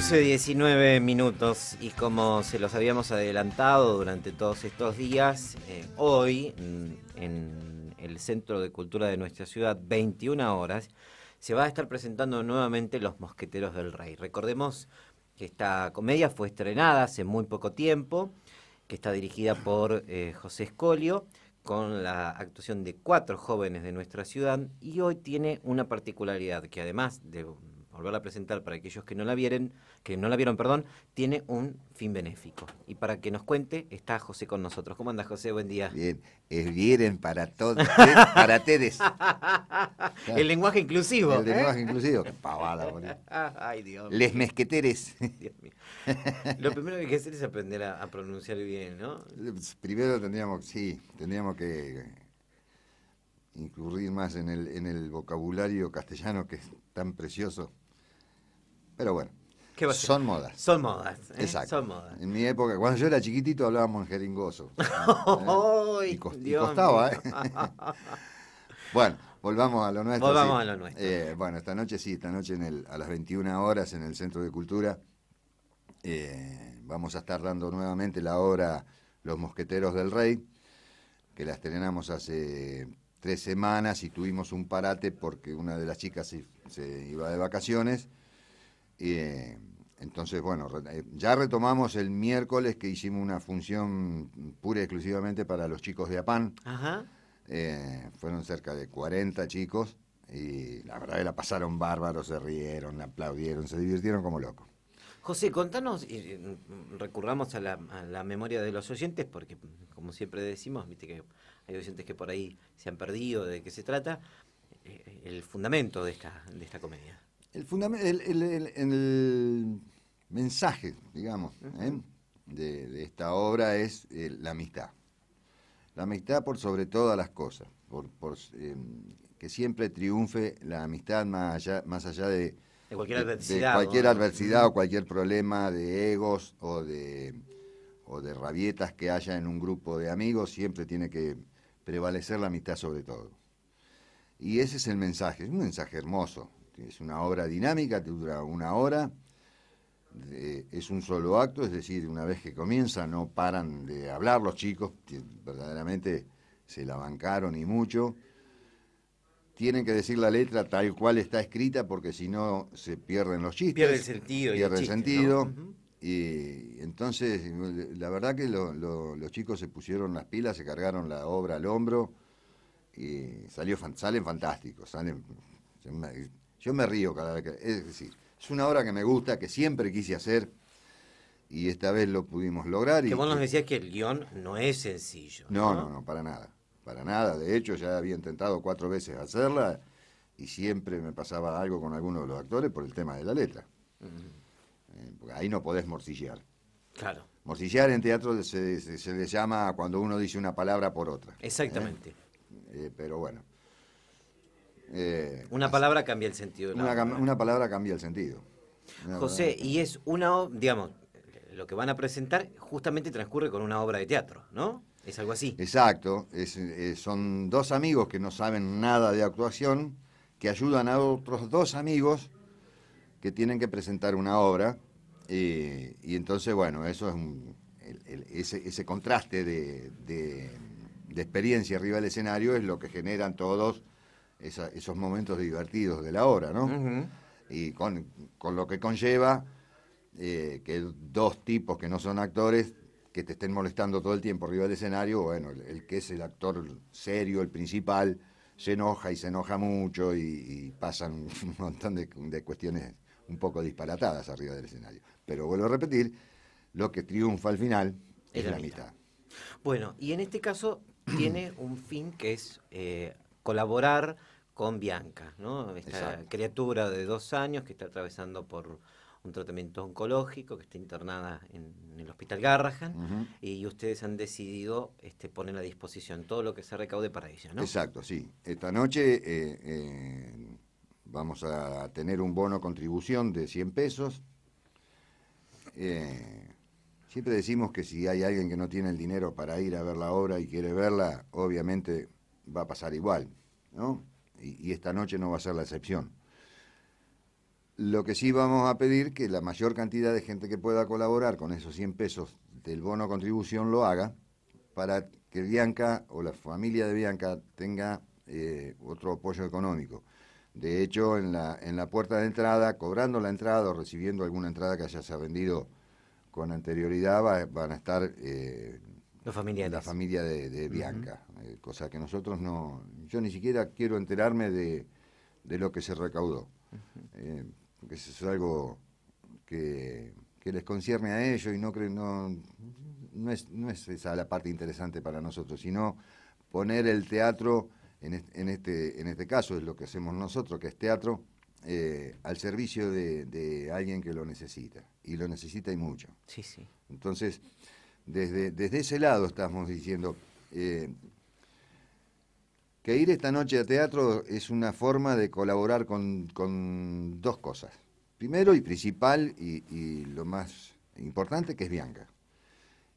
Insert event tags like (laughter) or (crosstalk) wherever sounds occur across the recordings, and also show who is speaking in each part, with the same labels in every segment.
Speaker 1: 11, 19 minutos y como se los habíamos adelantado durante todos estos días, eh, hoy mm, en el Centro de Cultura de nuestra ciudad, 21 horas, se va a estar presentando nuevamente Los Mosqueteros del Rey. Recordemos que esta comedia fue estrenada hace muy poco tiempo, que está dirigida por eh, José Escolio, con la actuación de cuatro jóvenes de nuestra ciudad y hoy tiene una particularidad que además de volverla a presentar para aquellos que no la vieron, que no la vieron, perdón, tiene un fin benéfico. Y para que nos cuente, está José con nosotros. ¿Cómo andas, José? Buen día. Bien,
Speaker 2: es bien para todos, para Tedes.
Speaker 1: (laughs) El lenguaje inclusivo. El lenguaje inclusivo. Qué
Speaker 2: pavada, (laughs) Ay, Dios. Les mesqueteres.
Speaker 1: Lo primero que hay que hacer es aprender a, pronunciar bien, ¿no?
Speaker 2: Primero tendríamos, sí, tendríamos que incluir más en el, en el vocabulario castellano que es tan precioso. Pero bueno.
Speaker 1: son modas. Son modas. ¿eh? Son modas.
Speaker 2: En mi época, cuando yo era chiquitito hablábamos en jeringoso. (laughs) ¿Eh? y, costaba, ¿eh? (laughs) bueno, volvamos a lo nuestro. Volvamos a lo nuestro. Eh, bueno, esta noche sí, esta noche en a las 21 horas en el Centro de Cultura vamos a estar dando nuevamente la obra Los Mosqueteros del Rey, que las estrenamos hace tres semanas y tuvimos un parate porque una de las chicas se iba de vacaciones y eh, entonces, bueno, eh, ya retomamos el miércoles que hicimos una función pura y exclusivamente para los chicos de APAN. Eh, fueron cerca de 40 chicos y la verdad que la pasaron bárbaros, se rieron, aplaudieron, se divirtieron como locos.
Speaker 1: José, contanos, y mm, recurramos a la, a la, memoria de los oyentes, porque como siempre decimos, viste que hay oyentes que por ahí se han perdido de qué se trata, el fundamento de esta,
Speaker 2: de esta comedia. El, mensaje, digamos, ¿eh? de, esta obra es eh, la amistad. La amistad por sobre todas las cosas, por, em, que siempre triunfe la amistad más allá, más allá de, cualquier adversidad, o cualquier problema de egos o de, o de rabietas que haya en un grupo de amigos, siempre tiene que prevalecer la amistad sobre todo. Y ese es el mensaje, es un mensaje hermoso, es una obra dinámica, te dura una hora, es un solo acto, es decir, una vez que comienza no paran de hablar los chicos, verdaderamente se la bancaron y mucho. Tienen que decir la letra tal cual está escrita porque si no se pierden los chistes. Pierde el sentido. Pierde el, sentido. Y entonces, la verdad que los chicos se pusieron las pilas, se cargaron la obra al hombro y salió, salen fantásticos, salen, yo me río cada vez que... Es decir, es una obra que me gusta, que siempre quise hacer y esta vez lo pudimos lograr. Que y vos nos
Speaker 1: decías que el guión no es sencillo.
Speaker 2: No, no, no, para nada. Para nada. De hecho, ya había intentado cuatro veces hacerla y siempre me pasaba algo con alguno de los actores por el tema de la letra. Eh, porque ahí no podés morcillar. Claro. Morcillar en teatro se, le llama cuando uno dice una palabra por otra. ¿eh? Exactamente. Eh, pero bueno, una palabra
Speaker 1: cambia el sentido. una,
Speaker 2: palabra cambia el sentido. José, y es una, digamos,
Speaker 1: lo que van a presentar justamente transcurre con una obra de teatro, ¿no? Es algo así.
Speaker 2: Exacto, eh, son dos amigos que no saben nada de actuación, que ayudan a otros dos amigos que tienen que presentar una obra, y entonces, bueno, eso es ese, contraste de experiencia arriba del escenario es lo que generan todos esos momentos divertidos de la hora, ¿no? Y con, lo que conlleva eh, que dos tipos que no son actores que te estén molestando todo el tiempo arriba del escenario, bueno, el, que es el actor serio, el principal, se enoja y se enoja mucho y, pasan (laughs) un montón de, cuestiones un poco disparatadas arriba del escenario. Pero vuelvo a repetir, lo que triunfa al final es, la mitad.
Speaker 1: Bueno, y en este caso tiene un fin que es eh, colaborar con Bianca, ¿no? esta criatura de dos años que está atravesando por un tratamiento oncológico, que está internada en, el Hospital Garrahan, y ustedes han decidido este, poner a disposición todo lo que se recaude para ella, ¿no? Exacto,
Speaker 2: sí. Esta noche eh, eh, vamos a tener un bono contribución de 100 pesos. Eh, siempre decimos que si hay alguien que no tiene el dinero para ir a ver la obra y quiere verla, obviamente va a pasar igual, ¿no? Y, esta noche no va a ser la excepción. Lo que sí vamos a pedir que la mayor cantidad de gente que pueda colaborar con esos 100 pesos del bono contribución lo haga para que Bianca o la familia de Bianca tenga eh, otro apoyo económico. De hecho, en la, en la puerta de entrada, cobrando la entrada o recibiendo alguna entrada que haya se vendido con anterioridad, van a estar eh, la familia de la familia de, Bianca, eh, cosa que nosotros no, yo ni siquiera quiero enterarme de, lo que se recaudó, eh, porque es algo que, les concierne a ellos y no no, no es, esa la parte interesante para nosotros, sino poner el teatro en, en este, en este caso es lo que hacemos nosotros, que es teatro eh, al servicio de, de alguien que lo necesita y lo necesita y mucho. Sí, sí. Entonces desde, desde ese lado estamos diciendo. Eh, que ir esta noche a teatro es una forma de colaborar con, dos cosas. Primero y principal y, lo más importante que es Bianca.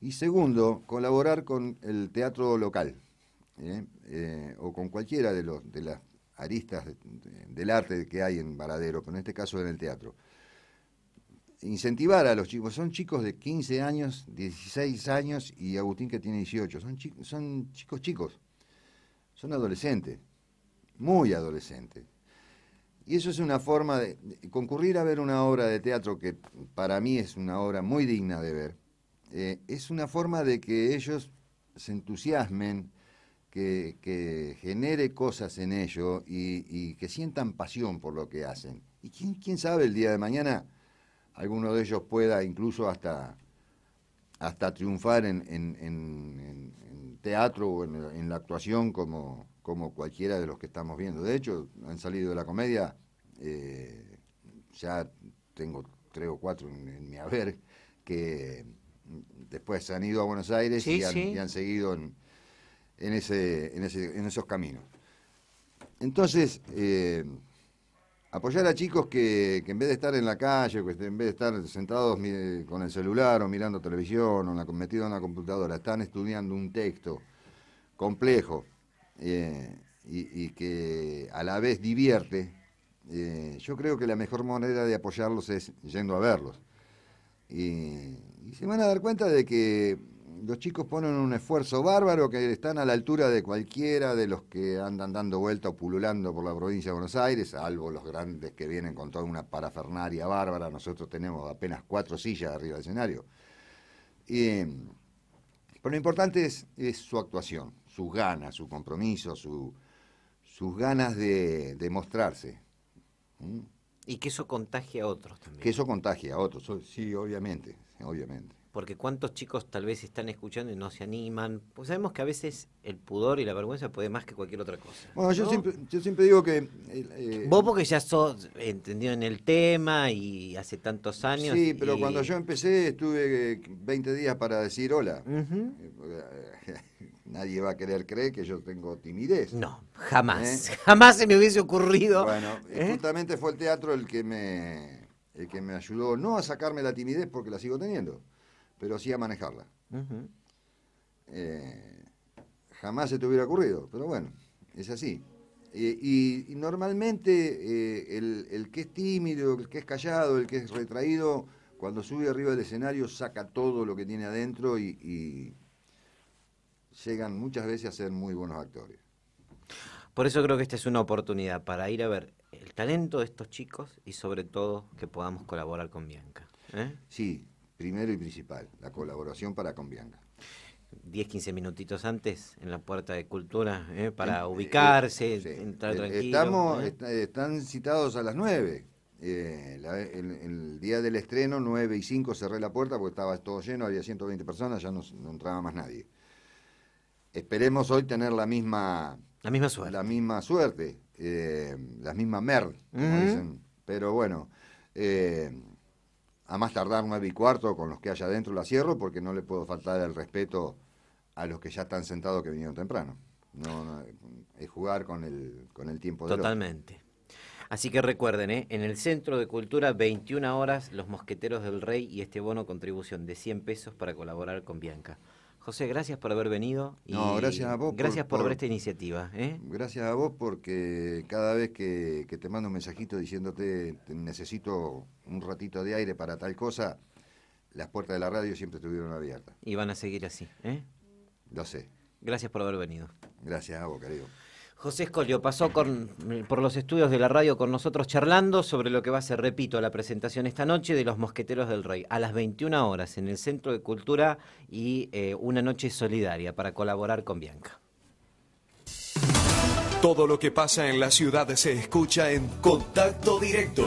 Speaker 2: Y segundo, colaborar con el teatro local ¿eh? Eh, o con cualquiera de, los, de las aristas del arte que hay en Varadero, pero en este caso en el teatro incentivar a los chicos. Son chicos de 15 años, 16 años y Agustín que tiene 18. Son, son chicos chicos, son adolescentes, muy adolescentes. Y eso es una forma de, concurrir a ver una obra de teatro que para mí es una obra muy digna de ver. Eh, es una forma de que ellos se entusiasmen, que, genere cosas en ellos y, que sientan pasión por lo que hacen. Y quién, quién sabe el día de mañana alguno de ellos pueda incluso hasta, hasta triunfar en, en, en, teatro o en, la actuación como, como cualquiera de los que estamos viendo. De hecho, han salido de la comedia, eh, ya tengo tres o cuatro en, mi haber, que después han ido a Buenos Aires y, han, seguido en, en, esos caminos. Entonces, eh, apoyar a chicos que, en vez de estar en la calle, que pues, en vez de estar sentados con el celular o mirando televisión o la, metidos en la computadora, están estudiando un texto complejo eh, y, que a la vez divierte, eh, yo creo que la mejor manera de apoyarlos es yendo a verlos. Y, y se van a dar cuenta de que los chicos ponen un esfuerzo bárbaro que están a la altura de cualquiera de los que andan dando vuelta o pululando por la provincia de Buenos Aires, salvo los grandes que vienen con toda una parafernaria bárbara. Nosotros tenemos apenas cuatro sillas arriba del escenario. pero lo importante es, su actuación, sus ganas, su compromiso, sus ganas de, demostrarse. mostrarse. Y que eso contagie a otros también. Que eso contagie a otros, sí, obviamente, obviamente
Speaker 1: porque cuántos chicos tal vez están escuchando y no se animan. Pues sabemos que a veces el pudor y la vergüenza puede más que cualquier otra cosa.
Speaker 2: Bueno, yo, siempre, yo siempre digo que... Eh, eh, Vos porque ya sos
Speaker 1: entendido en el tema y hace tantos años... Sí, pero cuando yo
Speaker 2: empecé estuve 20 eh, días para decir hola. (laughs) Nadie va a querer creer que yo tengo timidez. No, jamás. (laughs) Jamás se me hubiese ocurrido. Bueno, justamente fue el teatro el que El que me ayudó no a sacarme la timidez porque la sigo teniendo pero sí a manejarla. Eh, jamás se te hubiera ocurrido, pero bueno, es así. Eh, y, normalmente eh, el, que es tímido, el que es callado, el que es retraído, cuando sube arriba del escenario saca todo lo que tiene adentro y, llegan muchas veces a ser muy buenos actores.
Speaker 1: Por eso creo que esta es una oportunidad para ir a ver el talento de estos chicos y sobre todo que podamos colaborar con Bianca. Sí, primero y principal, la colaboración para Convianga. 10, 15 minutitos antes en la puerta de
Speaker 2: cultura ¿eh? para eh, ubicarse, eh, entrar tranquilo. Estamos, están citados a las 9. el, día del estreno, 9 y 5, cerré la puerta porque estaba todo lleno, había 120 personas, ya no, entraba más nadie. Esperemos hoy tener la misma, la misma suerte, la misma, suerte, la misma mer, como dicen. Pero bueno, a más tardar nueve y cuarto con los que haya adentro la cierro porque no le puedo faltar el respeto a los que ya están sentados que vinieron temprano. No, es jugar con el, con el tiempo Totalmente.
Speaker 1: Así que recuerden, ¿eh? en el Centro de Cultura, 21 horas, Los Mosqueteros del Rey y este bono contribución de 100 pesos para colaborar con Bianca. José, gracias por haber venido. Y gracias a vos. Gracias por, ver esta iniciativa.
Speaker 2: ¿eh? Gracias a vos porque cada vez que, te mando un mensajito diciéndote necesito un ratito de aire para tal cosa, las puertas de la radio siempre estuvieron abiertas. Y van a seguir así. ¿eh? Lo sé.
Speaker 1: Gracias por haber venido. Gracias a vos, querido. José Escolio pasó mm, por los estudios de la radio con nosotros charlando sobre lo que va a ser, repito, la presentación esta noche de Los Mosqueteros del Rey a las 21 horas en el Centro de Cultura y eh, una noche solidaria para colaborar con Bianca.
Speaker 2: Todo lo que pasa en la ciudad se escucha en contacto directo.